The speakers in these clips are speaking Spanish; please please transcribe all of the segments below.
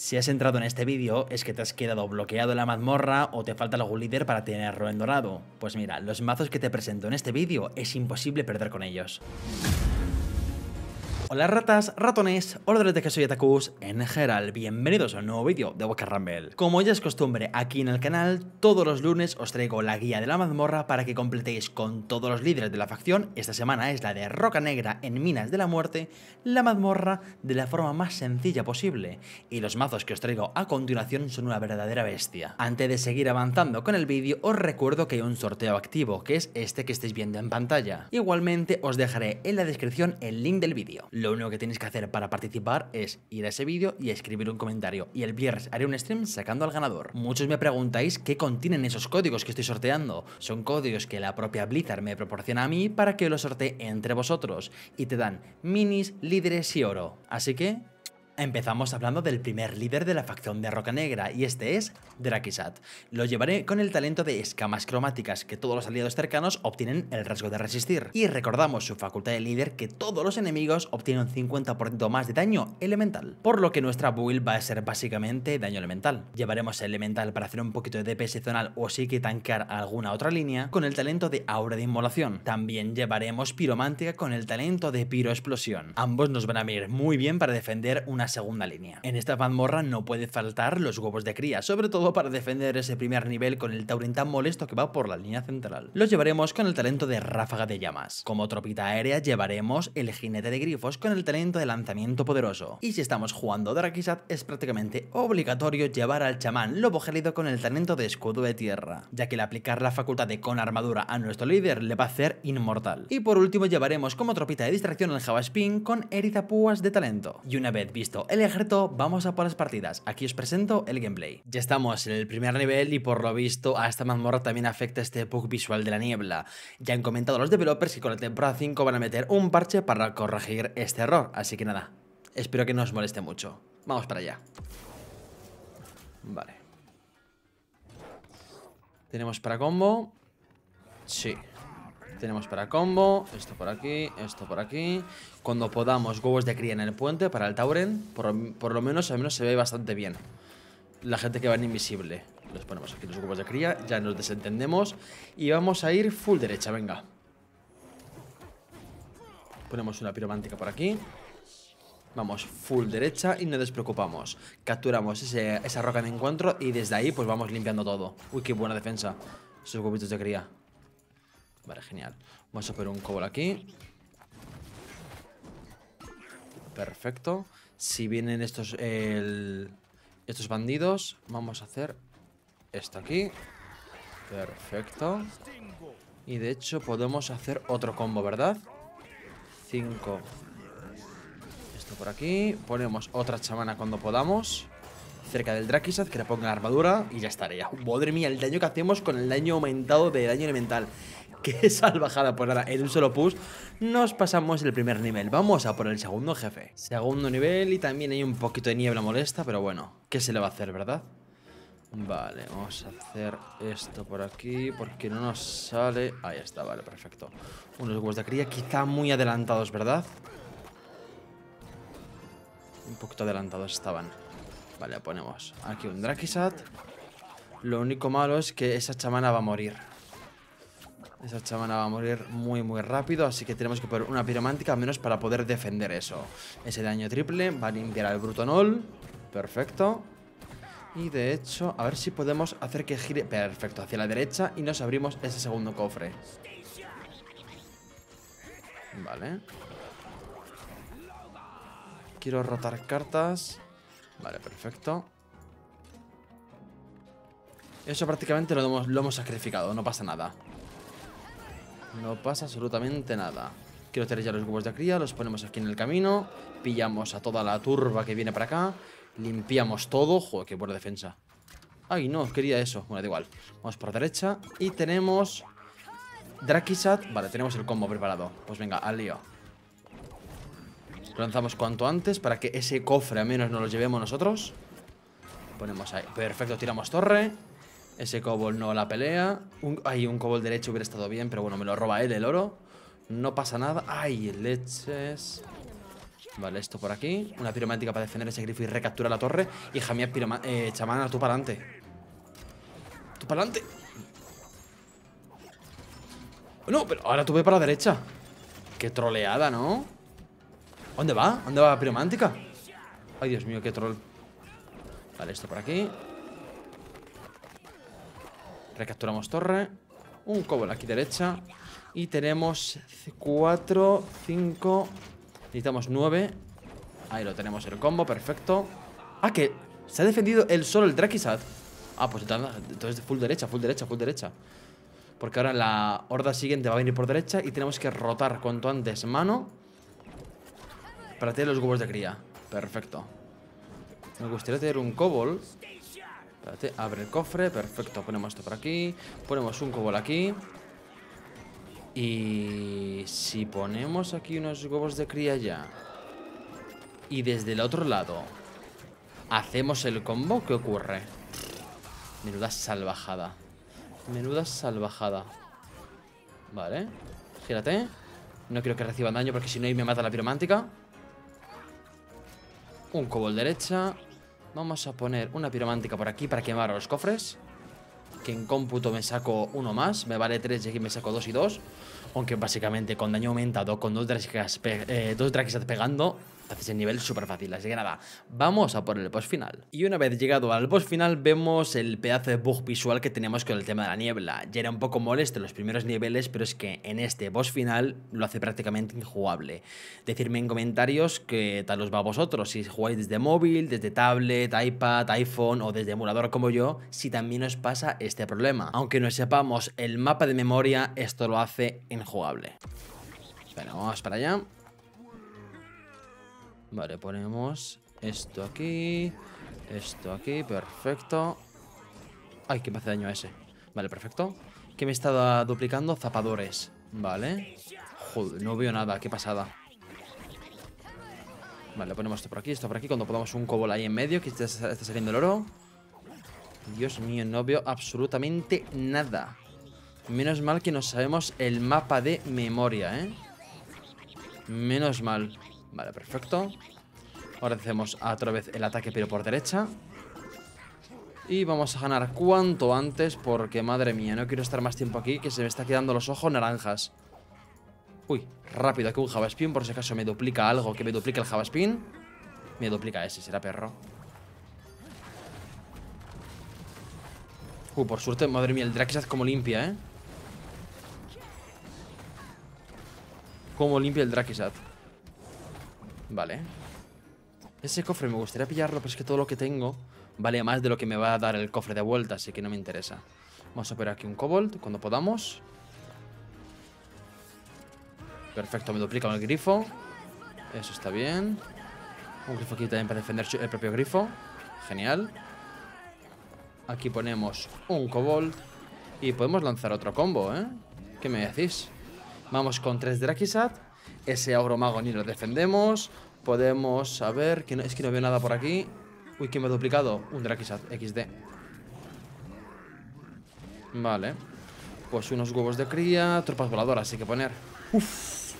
Si has entrado en este vídeo es que te has quedado bloqueado en la mazmorra o te falta algún líder para tenerlo en dorado. Pues mira, los mazos que te presento en este vídeo es imposible perder con ellos. Hola ratas, ratones, hola de que soy Atakus en general, bienvenidos a un nuevo vídeo de Boca Rumble. Como ya es costumbre aquí en el canal, todos los lunes os traigo la guía de la mazmorra para que completéis con todos los líderes de la facción, esta semana es la de Roca Negra en Minas de la Muerte, la mazmorra de la forma más sencilla posible, y los mazos que os traigo a continuación son una verdadera bestia. Antes de seguir avanzando con el vídeo, os recuerdo que hay un sorteo activo, que es este que estáis viendo en pantalla. Igualmente os dejaré en la descripción el link del vídeo. Lo único que tienes que hacer para participar es ir a ese vídeo y escribir un comentario. Y el viernes haré un stream sacando al ganador. Muchos me preguntáis qué contienen esos códigos que estoy sorteando. Son códigos que la propia Blizzard me proporciona a mí para que los sortee entre vosotros. Y te dan minis, líderes y oro. Así que empezamos hablando del primer líder de la facción de Roca Negra, y este es Drakisat. Lo llevaré con el talento de escamas cromáticas, que todos los aliados cercanos obtienen el rasgo de resistir. Y recordamos su facultad de líder que todos los enemigos obtienen un 50% más de daño elemental, por lo que nuestra build va a ser básicamente daño elemental. Llevaremos elemental para hacer un poquito de DPS zonal o sí que tanquear alguna otra línea, con el talento de aura de inmolación. También llevaremos piromántica con el talento de piroexplosión. Ambos nos van a venir muy bien para defender una segunda línea. En esta mazmorra no puede faltar los huevos de cría, sobre todo para defender ese primer nivel con el Taurin tan molesto que va por la línea central. Los llevaremos con el talento de Ráfaga de Llamas. Como tropita aérea llevaremos el Jinete de Grifos con el talento de Lanzamiento Poderoso. Y si estamos jugando Drakizad, es prácticamente obligatorio llevar al chamán Lobo Gélido con el talento de Escudo de Tierra, ya que el aplicar la facultad de con armadura a nuestro líder le va a hacer inmortal. Y por último llevaremos como tropita de distracción al Javaspin con Erizapúas de talento. Y una vez visto el ejército, vamos a por las partidas. Aquí os presento el gameplay. Ya estamos en el primer nivel y por lo visto a esta mazmorra también afecta este bug visual de la niebla. Ya han comentado los developers que con la temporada 5 van a meter un parche para corregir este error, así que nada, espero que no os moleste mucho. Vamos para allá. Vale. Tenemos para combo. Sí. Tenemos para combo, esto por aquí, esto por aquí. Cuando podamos, huevos de cría en el puente para el Tauren. Por, lo menos, al menos se ve bastante bien. La gente que va en invisible. Los ponemos aquí los huevos de cría, ya nos desentendemos. Y vamos a ir full derecha, venga. Ponemos una piromántica por aquí. Vamos full derecha y no despreocupamos. Capturamos esa roca de encuentro y desde ahí pues vamos limpiando todo. Uy, qué buena defensa. Esos huevitos de cría. Vale, genial. Vamos a poner un cobol aquí. Perfecto. Si vienen estos, estos bandidos, vamos a hacer esto aquí. Perfecto. Y de hecho podemos hacer otro combo, ¿verdad? 5. Esto por aquí. Ponemos otra chamana cuando podamos. Cerca del Drakisad, que le ponga la armadura. Y ya estaría. Madre mía, el daño que hacemos con el daño aumentado de daño elemental. Qué salvajada, Por nada, en un solo push nos pasamos el primer nivel. Vamos a por el segundo jefe. Segundo nivel y también hay un poquito de niebla molesta, pero bueno, ¿qué se le va a hacer, verdad? Vale, vamos a hacer esto por aquí porque no nos sale... Ahí está, vale, perfecto. Unos huevos de cría quizá muy adelantados, ¿verdad? Un poquito adelantados estaban. Vale, ponemos aquí un Drakisat. Lo único malo es que esa chamana va a morir. Esa chamana va a morir muy, muy rápido, así que tenemos que poner una piromántica al menos para poder defender eso. Ese daño triple va a limpiar al Brutonol. Perfecto. Y de hecho, a ver si podemos hacer que gire... Perfecto, hacia la derecha y nos abrimos ese segundo cofre. Vale. Quiero rotar cartas. Vale, perfecto. Eso prácticamente lo hemos, lo hemos sacrificado, no pasa nada. No pasa absolutamente nada. Quiero tener ya los huevos de cría, los ponemos aquí en el camino. Pillamos a toda la turba que viene para acá. Limpiamos todo. Joder, qué buena defensa. Ay, no, quería eso. Bueno, da igual. Vamos por la derecha. Y tenemos... Drakisat. Vale, tenemos el combo preparado. Pues venga, al lío. lanzamos cuanto antes para que ese cofre al menos no lo llevemos nosotros. Ponemos ahí. Perfecto, tiramos torre. Ese cobol no la pelea. hay un cobol derecho hubiera estado bien, pero bueno, me lo roba él el oro. No pasa nada. Ay, leches. Vale, esto por aquí. Una piromántica para defender ese grifo y recaptura la torre. y piromántica. eh, chamana, tú para adelante. Tú para adelante. No, pero ahora tú ve para la derecha. Qué troleada, ¿no? ¿Dónde va? ¿Dónde va la piromántica? Ay, Dios mío, qué troll. Vale, esto por aquí. Recapturamos torre. Un cobol aquí derecha. Y tenemos 4, 5... Necesitamos 9. Ahí lo tenemos el combo, perfecto. Ah, que se ha defendido el solo el Drakisad Ah, pues entonces full derecha, full derecha, full derecha. Porque ahora la horda siguiente va a venir por derecha y tenemos que rotar cuanto antes mano para tener los huevos de cría. Perfecto. Me gustaría tener un cobol abre el cofre, perfecto. Ponemos esto por aquí. Ponemos un cobol aquí. Y si ponemos aquí unos huevos de cría ya. Y desde el otro lado. Hacemos el combo, ¿qué ocurre? Menuda salvajada. Menuda salvajada. Vale. Gírate. No quiero que reciban daño porque si no ahí me mata la piromántica. Un cobol derecha. Vamos a poner una piromántica por aquí para quemar los cofres. Que en cómputo me saco uno más. Me vale tres y aquí me saco dos y dos. Aunque básicamente con daño aumentado, con dos drásicas, eh, que estás pegando, haces el nivel súper fácil. Así que nada, vamos a por el boss final. Y una vez llegado al boss final, vemos el pedazo de bug visual que tenemos con el tema de la niebla. Ya era un poco molesto en los primeros niveles, pero es que en este boss final lo hace prácticamente injugable. Decirme en comentarios qué tal os va a vosotros, si jugáis desde móvil, desde tablet, iPad, iPhone o desde emulador como yo, si también os pasa este problema. Aunque no sepamos el mapa de memoria, esto lo hace injugable. Bueno, vamos para allá. Vale, ponemos esto aquí, esto aquí, perfecto. Ay, que me hace daño a ese. Vale, perfecto. Que me estaba duplicando zapadores. Vale. Joder, no veo nada, qué pasada. Vale, ponemos esto por aquí, esto por aquí. Cuando podamos un cobol ahí en medio, que está, está saliendo el oro. Dios mío, no veo absolutamente nada. Menos mal que no sabemos el mapa de memoria, ¿eh? Menos mal. Vale, perfecto. Ahora hacemos otra vez el ataque, pero por derecha. Y vamos a ganar cuanto antes, porque madre mía, no quiero estar más tiempo aquí, que se me está quedando los ojos naranjas. Uy, rápido, aquí un Javaspin, por si acaso me duplica algo, que me duplica el Javaspin. Me duplica ese, será perro. Uy, uh, por suerte, madre mía, el Drakizad como limpia, ¿eh? Como limpia el Drakizad. Vale. Ese cofre me gustaría pillarlo, pero es que todo lo que tengo vale más de lo que me va a dar el cofre de vuelta, así que no me interesa. Vamos a operar aquí un cobalt cuando podamos. Perfecto, me duplica el grifo. Eso está bien. Un grifo aquí también para defender el propio grifo. Genial. Aquí ponemos un cobalt. Y podemos lanzar otro combo, ¿eh? ¿Qué me decís? Vamos con tres Drakisat ese mago ni lo defendemos. Podemos saber... Que es que no veo nada por aquí. Uy, qué me ha duplicado? Un Drakisat XD. Vale. Pues unos huevos de cría, tropas voladoras hay que poner. Uf.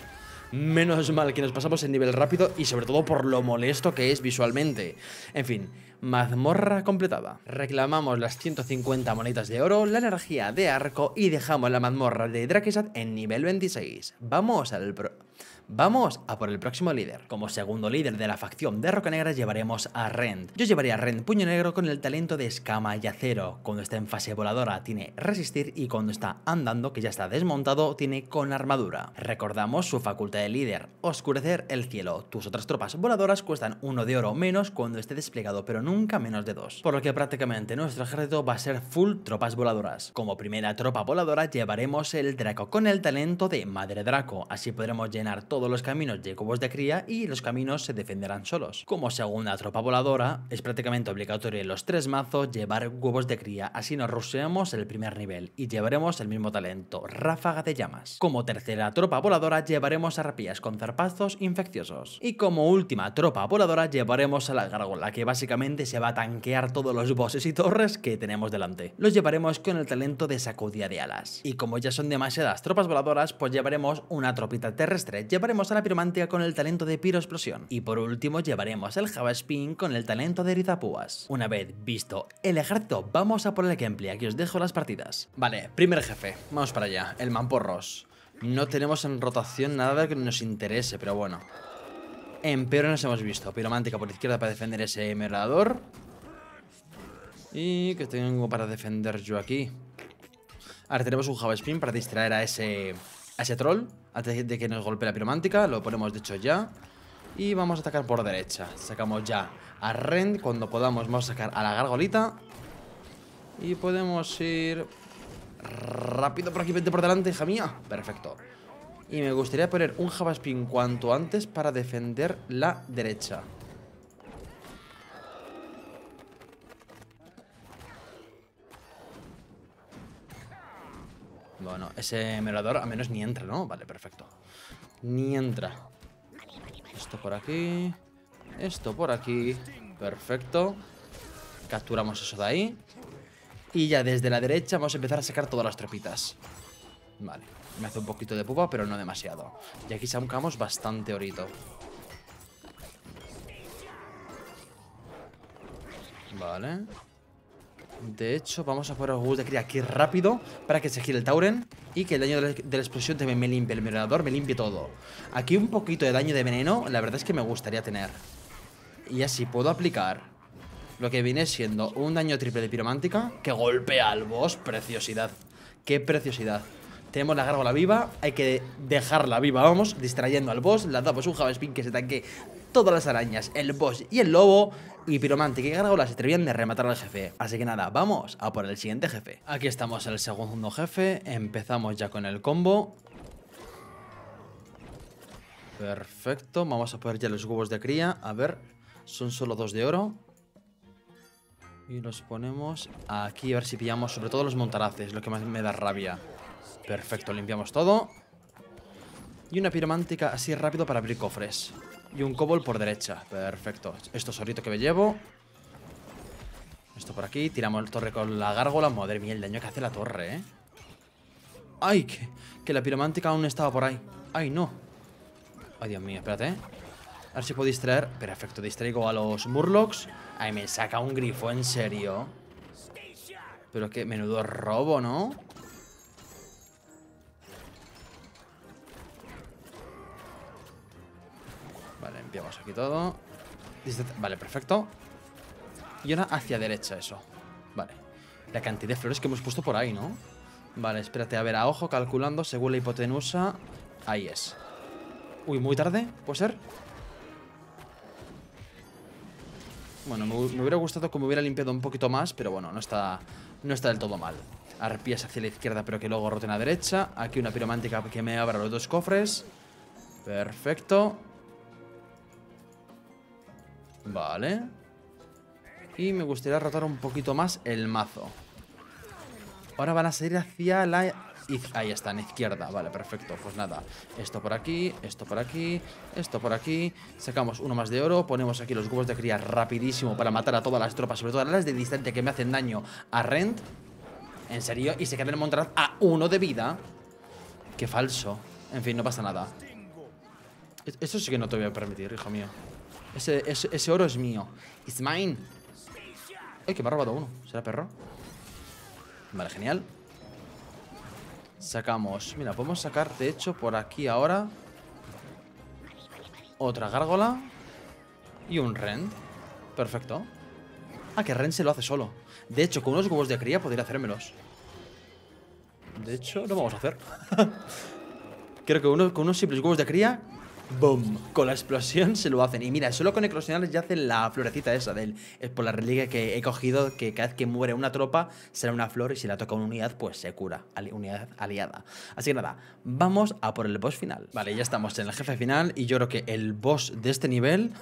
Menos mal que nos pasamos en nivel rápido y sobre todo por lo molesto que es visualmente. En fin, mazmorra completada. Reclamamos las 150 monedas de oro, la energía de arco y dejamos la mazmorra de Drakishad en nivel 26. Vamos al pro... Vamos a por el próximo líder. Como segundo líder de la facción de Roca Negra llevaremos a Rend. Yo llevaría a Rend Puño Negro con el talento de escama y acero. Cuando está en fase voladora tiene resistir y cuando está andando, que ya está desmontado, tiene con armadura. Recordamos su facultad de líder, oscurecer el cielo. Tus otras tropas voladoras cuestan uno de oro menos cuando esté desplegado, pero nunca menos de dos. Por lo que prácticamente nuestro ejército va a ser full tropas voladoras. Como primera tropa voladora llevaremos el Draco con el talento de Madre Draco, así podremos llenar todo todos los caminos de huevos de cría y los caminos se defenderán solos. Como segunda tropa voladora, es prácticamente obligatorio en los tres mazos llevar huevos de cría, así nos ruseamos el primer nivel y llevaremos el mismo talento, ráfaga de llamas. Como tercera tropa voladora llevaremos arpías con zarpazos infecciosos. Y como última tropa voladora llevaremos a la gárgola, que básicamente se va a tanquear todos los bosses y torres que tenemos delante. Los llevaremos con el talento de sacudida de alas. Y como ya son demasiadas tropas voladoras, pues llevaremos una tropita terrestre, llevaremos llevaremos a la piromántica con el talento de piroexplosión. Y por último llevaremos el Spin con el talento de Erizapúas. Una vez visto el ejército, vamos a por el gameplay, aquí os dejo las partidas. Vale, primer jefe, vamos para allá, el Mamporros. No tenemos en rotación nada que nos interese, pero bueno. En peor nos hemos visto. Piromántica por izquierda para defender ese merlador. ¿Y que tengo para defender yo aquí? Ahora tenemos un Java Spin para distraer a ese a ese troll antes de que nos golpee la piromántica. Lo ponemos, de hecho, ya. Y vamos a atacar por derecha. Sacamos ya a Ren, Cuando podamos, vamos a sacar a la gargolita. Y podemos ir rápido por aquí, vente por delante, hija mía. Perfecto. Y me gustaría poner un Javaspin cuanto antes para defender la derecha. Bueno, ese emulador a menos ni entra, ¿no? Vale, perfecto. Ni entra. Esto por aquí. Esto por aquí. Perfecto. Capturamos eso de ahí. Y ya desde la derecha vamos a empezar a sacar todas las tropitas. Vale. Me hace un poquito de pupa, pero no demasiado. Y aquí sacamos bastante orito. Vale. De hecho, vamos a poner el bus de cría aquí rápido para que se gire el Tauren y que el daño de la, explosión también me limpie, el mirador me limpie todo. Aquí un poquito de daño de veneno, la verdad es que me gustaría tener. Y así puedo aplicar lo que viene siendo un daño triple de piromántica que golpea al boss. Preciosidad. Qué preciosidad. Tenemos la gárgola viva, hay que dejarla viva, vamos, distrayendo al boss. La damos un java que se tanque todas las arañas, el boss y el lobo, y Piromante y Gárgola se atrevían de rematar al jefe. Así que nada, vamos a por el siguiente jefe. Aquí estamos el segundo jefe, empezamos ya con el combo. Perfecto, vamos a poner ya los huevos de cría. A ver, son solo dos de oro. Y los ponemos aquí, a ver si pillamos sobre todo los montaraces, lo que más me da rabia. Perfecto, limpiamos todo. Y una piromántica así rápido para abrir cofres. Y un cobol por derecha. Perfecto. Esto solito que me llevo. Esto por aquí. Tiramos el torre con la gárgola. Madre mía, el daño que hace la torre, ¿eh? ¡Ay! Que, que la piromántica aún estaba por ahí. ¡Ay, no! ¡Ay, Dios mío! Espérate. ¿eh? A ver si puedo distraer. Perfecto, distraigo a los Murlocs. Ay, me saca un grifo, en serio. Pero qué menudo robo, ¿no? Limpiamos aquí todo. Vale, perfecto. Y ahora hacia derecha eso. Vale. La cantidad de flores que hemos puesto por ahí, ¿no? Vale, espérate, a ver, a ojo, calculando, según la hipotenusa. Ahí es. Uy, muy tarde, ¿puede ser? Bueno, me, hubiera gustado como hubiera limpiado un poquito más, pero bueno, no está, no está del todo mal. Arpías hacia la izquierda, pero que luego roten a la derecha. Aquí una piromántica que me abra los dos cofres. Perfecto. Vale. Y me gustaría rotar un poquito más el mazo. Ahora van a salir hacia la... Ahí están, izquierda. Vale, perfecto. Pues nada, esto por aquí, esto por aquí, esto por aquí. Sacamos uno más de oro. Ponemos aquí los huevos de cría rapidísimo para matar a todas las tropas, sobre todo a las de distancia que me hacen daño a Rent. En serio, y se quedan en a uno de vida. Qué falso. En fin, no pasa nada. E-, eso sí que no te voy a permitir, hijo mío. Ese, oro es mío. It's mine. Ay, que me ha robado uno. ¿Será perro? Vale, genial. Sacamos. Mira, podemos sacar, de hecho, por aquí ahora. Otra gárgola. Y un rend. Perfecto. Ah, que rend se lo hace solo. De hecho, con unos huevos de cría podría hacérmelos. De hecho, lo vamos a hacer. Creo que uno, con unos simples huevos de cría ¡Bum! Con la explosión se lo hacen. Y mira, solo con eclosionales ya hacen la florecita esa del. Es por la reliquia que he cogido, que cada vez que muere una tropa será una flor y si la toca una unidad, pues se cura. unidad aliada. Así que nada, vamos a por el boss final. Vale, ya estamos en el jefe final y yo creo que el boss de este nivel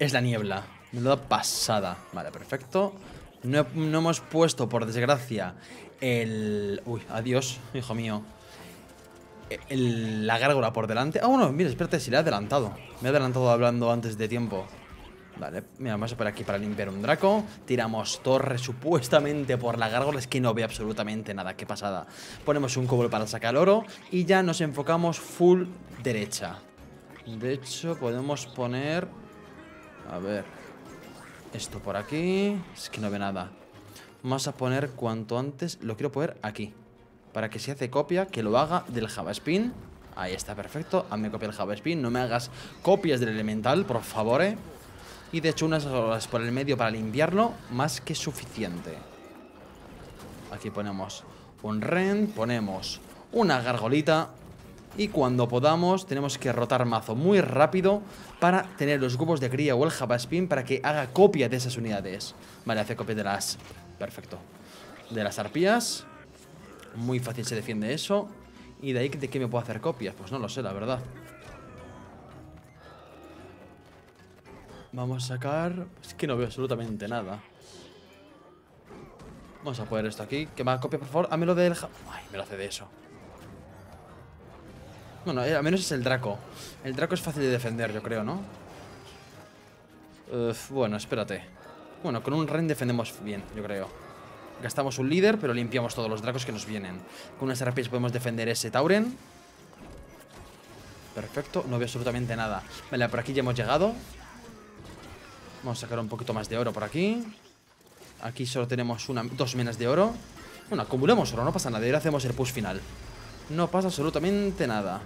es la niebla. Me lo da pasada. Vale, perfecto. No, no hemos puesto, por desgracia, el... Uy, adiós, hijo mío la gárgola por delante. Ah, bueno, mira, espérate, si le he adelantado. Me he adelantado hablando antes de tiempo. Vale, mira, vamos a por aquí para limpiar un draco. Tiramos torre supuestamente por la gárgola. Es que no ve absolutamente nada, qué pasada. Ponemos un cobol para sacar oro y ya nos enfocamos full derecha. De hecho, podemos poner... A ver... Esto por aquí... Es que no ve nada. Vamos a poner cuanto antes... Lo quiero poner aquí para que si hace copia, que lo haga del JavaSpin. Ahí está, perfecto. Hazme copia del JavaSpin. No me hagas copias del elemental, por favor. ¿eh? Y de hecho unas horas por el medio para limpiarlo, más que suficiente. Aquí ponemos un ren ponemos una gargolita. Y cuando podamos, tenemos que rotar mazo muy rápido para tener los grupos de cría o el JavaSpin para que haga copia de esas unidades. Vale, hace copia de las... Perfecto. De las arpías. Muy fácil se defiende eso. ¿Y de ahí de qué me puedo hacer copias? Pues no lo sé, la verdad. Vamos a sacar... Es que no veo absolutamente nada. Vamos a poner esto aquí. Que más copia por favor. Hámelo del... Ay, me lo hace de eso. Bueno, eh, al menos es el Draco. El Draco es fácil de defender, yo creo, ¿no? bueno, espérate. Bueno, con un Ren defendemos bien, yo creo. Gastamos un líder, pero limpiamos todos los dracos que nos vienen. Con una RPs podemos defender ese Tauren. Perfecto, no veo absolutamente nada. Vale, por aquí ya hemos llegado. Vamos a sacar un poquito más de oro por aquí. Aquí solo tenemos dos minas de oro. Bueno, acumulamos oro, no pasa nada. Y ahora hacemos el push final. No pasa absolutamente nada.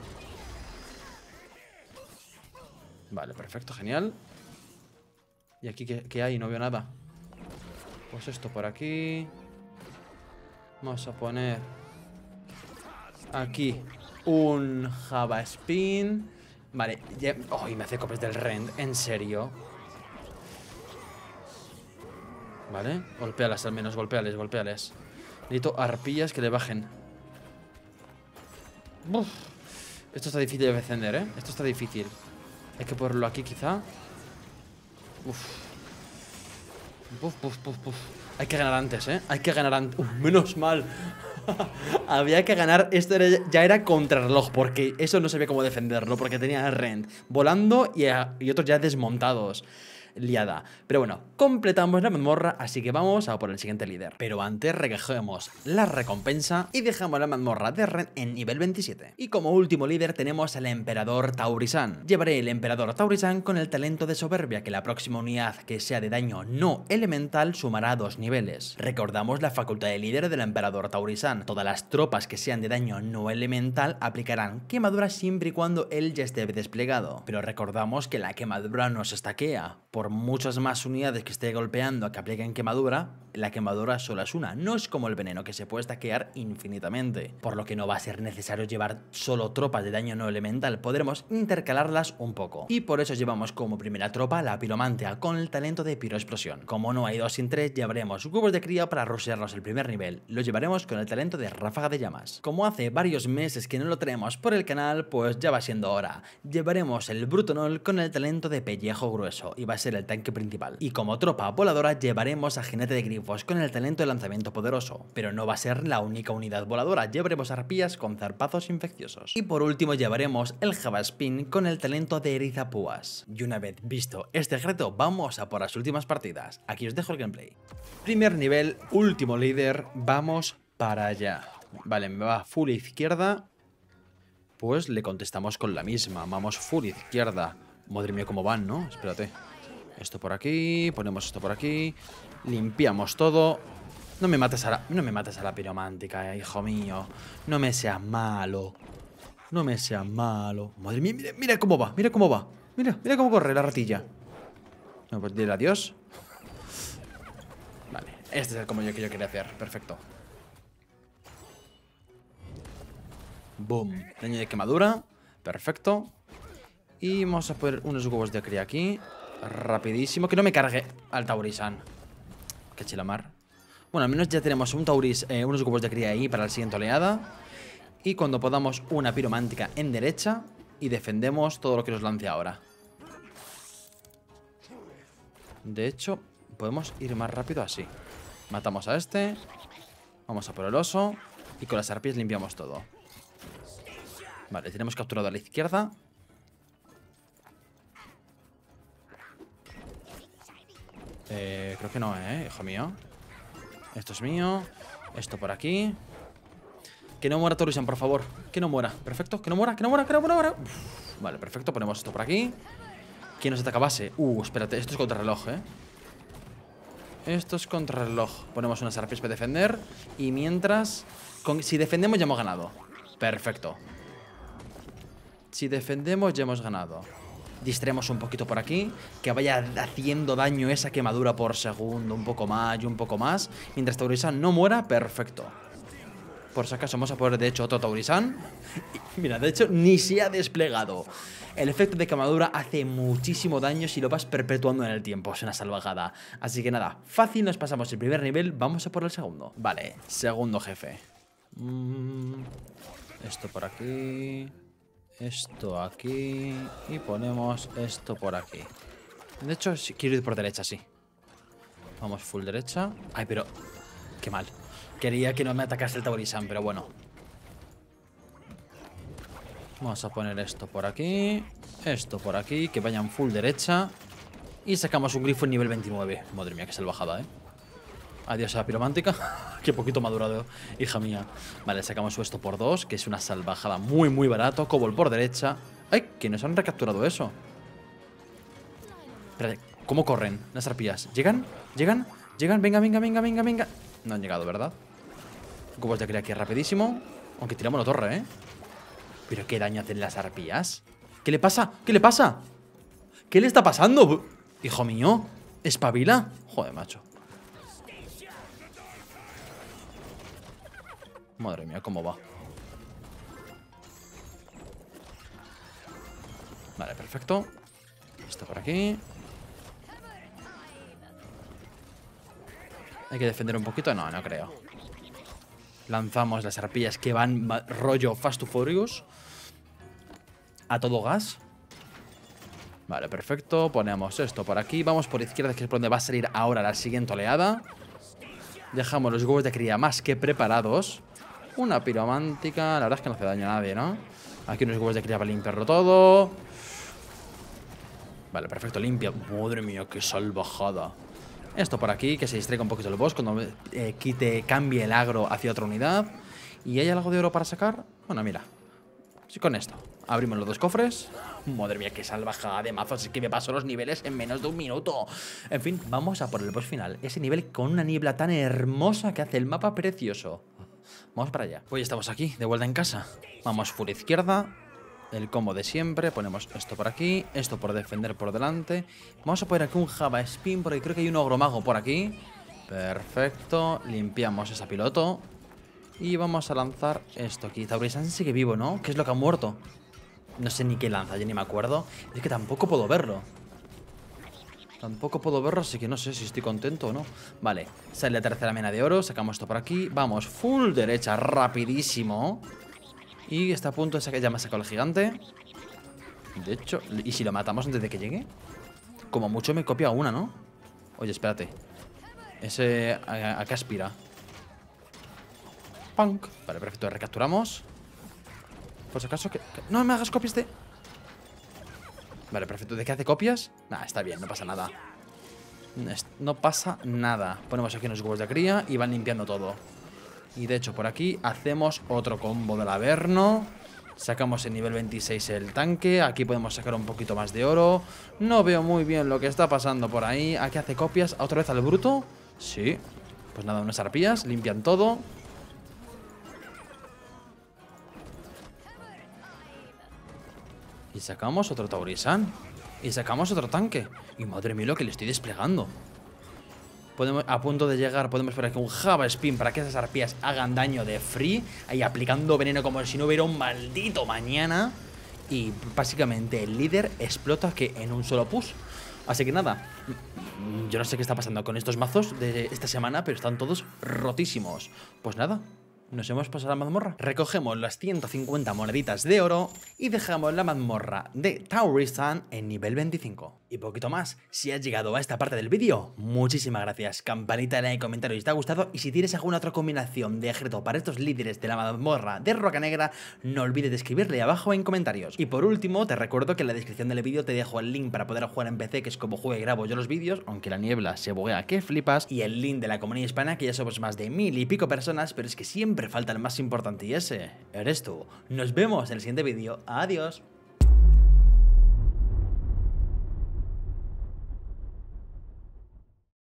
Vale, perfecto, genial. ¿Y aquí qué hay? No veo nada. Pues esto por aquí. Vamos a poner aquí un Java Spin. Vale, ya... me hace copias del Rend! ¿En serio? Vale, golpealas al menos, golpeales, golpeales. Necesito arpillas que le bajen. Esto está difícil de defender, ¿eh? Esto está difícil. Hay que ponerlo aquí, quizá. Uf. Puf, puf, puf, uf. Hay que ganar antes, ¿eh? Hay que ganar antes. menos mal. Había que ganar. Esto era, ya era contrarreloj, porque eso no sabía cómo defenderlo, porque tenía Rent volando y otros ya desmontados liada. Pero bueno, completamos la mazmorra, así que vamos a por el siguiente líder. Pero antes recogemos la recompensa y dejamos la mazmorra de Ren en nivel 27. Y como último líder tenemos al emperador Taurisan. Llevaré el emperador Taurisan con el talento de soberbia que la próxima unidad que sea de daño no elemental sumará dos niveles. Recordamos la facultad de líder del emperador Taurisan. Todas las tropas que sean de daño no elemental aplicarán quemadura siempre y cuando él ya esté desplegado. Pero recordamos que la quemadura no se estaquea por muchas más unidades que esté golpeando a que apliquen quemadura, la quemadura solo es una. No es como el veneno que se puede stackear infinitamente, por lo que no va a ser necesario llevar solo tropas de daño no elemental, podremos intercalarlas un poco. Y por eso llevamos como primera tropa la piromantea con el talento de piroexplosión. Como no hay dos sin tres, llevaremos cubos de cría para rusearlos el primer nivel. Lo llevaremos con el talento de ráfaga de llamas. Como hace varios meses que no lo tenemos por el canal, pues ya va siendo hora. Llevaremos el brutonol con el talento de pellejo grueso y va a ser el tanque principal. Y como tropa voladora llevaremos a Jinete de Grifos con el talento de lanzamiento poderoso, pero no va a ser la única unidad voladora, llevaremos arpías con zarpazos infecciosos. Y por último llevaremos el Spin con el talento de púas. Y una vez visto este reto, vamos a por las últimas partidas. Aquí os dejo el gameplay. Primer nivel, último líder, vamos para allá. Vale, me va full izquierda. Pues le contestamos con la misma. Vamos full izquierda. Madre mía, cómo van, ¿no? Espérate. Esto por aquí, ponemos esto por aquí. Limpiamos todo. No me mates a la, no me mates a la piromántica, eh, hijo mío. No me seas malo. No me seas malo. Madre mía, mira, cómo va, mira cómo va. Mira, mira cómo corre la ratilla. No, pues dile adiós. Vale, este es el como yo que yo quería hacer. Perfecto. Boom. Daño de quemadura. Perfecto. Y vamos a poner unos huevos de cría aquí. Rapidísimo. Que no me cargue al Taurisan. Qué chilamar. Bueno, al menos ya tenemos un Tauris, eh, unos cubos de cría ahí para la siguiente oleada. Y cuando podamos, una piromántica en derecha. Y defendemos todo lo que nos lance ahora. De hecho, podemos ir más rápido así. Matamos a este. Vamos a por el oso. Y con las arpías limpiamos todo. Vale, tenemos capturado a la izquierda. Eh, creo que no, ¿eh? Hijo mío. Esto es mío. Esto por aquí. Que no muera Torusian, por favor. Que no muera. Perfecto. Que no muera, que no muera, que no muera. vale, perfecto. Ponemos esto por aquí. ¿Quién nos ataca base? Uh, espérate. Esto es contrarreloj, ¿eh? Esto es contrarreloj. Ponemos una serpiente para defender. Y mientras... si defendemos ya hemos ganado. Perfecto. Si defendemos ya hemos ganado distremos un poquito por aquí, que vaya haciendo daño esa quemadura por segundo, un poco más y un poco más. Mientras Taurisan no muera, perfecto. Por si acaso vamos a poner de hecho otro Taurisan. Mira, de hecho ni se ha desplegado. El efecto de quemadura hace muchísimo daño si lo vas perpetuando en el tiempo, es una salvagada Así que nada, fácil nos pasamos el primer nivel, vamos a por el segundo. Vale, segundo jefe. Mm, esto por aquí esto aquí y ponemos esto por aquí. De hecho, quiero ir por derecha, sí. Vamos full derecha. Ay, pero... Qué mal. Quería que no me atacase el Taurisan, pero bueno. Vamos a poner esto por aquí. Esto por aquí. Que vayan full derecha. Y sacamos un grifo en nivel 29. Madre mía, que salvajada, ¿eh? Adiós a la piromántica. Qué poquito madurado, hija mía. Vale, sacamos esto por dos, que es una salvajada muy, muy barato. Cobol por derecha. ¡Ay! Que nos han recapturado eso. Espérate, ¿cómo corren las arpías? ¿Llegan? ¿Llegan? ¿Llegan? Venga, venga, venga, venga, venga. No han llegado, ¿verdad? Cobol ya crea aquí rapidísimo. Aunque tiramos la torre, ¿eh? ¿Pero qué daño hacen las arpías? ¿Qué le pasa? ¿Qué le pasa? ¿Qué le está pasando? Hijo mío, espabila. Joder, macho. Madre mía, cómo va. Vale, perfecto. Está por aquí. Hay que defender un poquito. No, no creo. Lanzamos las arpillas que van rollo Fast to Furious. A todo gas. Vale, perfecto. Ponemos esto por aquí. Vamos por izquierda, que es por donde va a salir ahora la siguiente oleada. Dejamos los huevos de cría más que preparados. Una piromántica. La verdad es que no hace daño a nadie, ¿no? Aquí unos huevos de cría para limpiarlo todo. Vale, perfecto, limpia. Madre mía, qué salvajada. Esto por aquí, que se distraiga un poquito el boss cuando eh, quite, cambie el agro hacia otra unidad. ¿Y hay algo de oro para sacar? Bueno, mira. Sí, con esto. Abrimos los dos cofres. Madre mía, qué salvajada de mazos. Es que me paso los niveles en menos de un minuto. En fin, vamos a por el boss final. Ese nivel con una niebla tan hermosa que hace el mapa precioso. Vamos para allá. Pues estamos aquí, de vuelta en casa. Vamos por izquierda. El combo de siempre. Ponemos esto por aquí. Esto por defender por delante. Vamos a poner aquí un Java Spin porque creo que hay un Mago por aquí. Perfecto. Limpiamos esa piloto. Y vamos a lanzar esto aquí. Taurisan sigue vivo, ¿no? ¿Qué es lo que ha muerto? No sé ni qué lanza, yo ni me acuerdo. Es que tampoco puedo verlo. Tampoco puedo verlo, así que no sé si estoy contento o no. Vale, sale la tercera mena de oro, sacamos esto por aquí. Vamos, full derecha, rapidísimo. Y está a punto de sacar, ya me ha sacado el gigante. De hecho, ¿y si lo matamos antes de que llegue? Como mucho me copia una, ¿no? Oye, espérate. Ese... ¿A, a qué aspira? Punk. Vale, perfecto, recapturamos. Por si acaso que... No me hagas copias de... Este. Vale, perfecto. ¿De qué hace copias? Nah, está bien, no pasa nada. No pasa nada. Ponemos aquí unos huevos de cría y van limpiando todo. Y de hecho, por aquí hacemos otro combo del Averno. Sacamos en nivel 26 el tanque. Aquí podemos sacar un poquito más de oro. No veo muy bien lo que está pasando por ahí. Aquí hace copias. ¿Otra vez al bruto? Sí. Pues nada, unas arpías. Limpian todo. sacamos otro Taurisan. Y sacamos otro tanque. Y madre mía lo que le estoy desplegando. a punto de llegar, podemos esperar que un Java Spin para que esas arpías hagan daño de free. Ahí aplicando veneno como si no hubiera un maldito mañana. Y básicamente el líder explota que en un solo push. Así que nada, yo no sé qué está pasando con estos mazos de esta semana, pero están todos rotísimos. Pues nada, nos hemos pasado a la mazmorra. Recogemos las 150 moneditas de oro y dejamos la mazmorra de Tauristan en nivel 25. Y poquito más, si has llegado a esta parte del vídeo, muchísimas gracias. Campanita de el comentario si te ha gustado y si tienes alguna otra combinación de ejército para estos líderes de la mazmorra de Roca Negra, no olvides escribirle abajo en comentarios. Y por último, te recuerdo que en la descripción del vídeo te dejo el link para poder jugar en PC, que es como juego y grabo yo los vídeos, aunque la niebla se buguea que flipas, y el link de la comunidad hispana, que ya somos más de mil y pico personas, pero es que siempre falta el más importante y ese eres tú. Nos vemos en el siguiente vídeo. Adiós.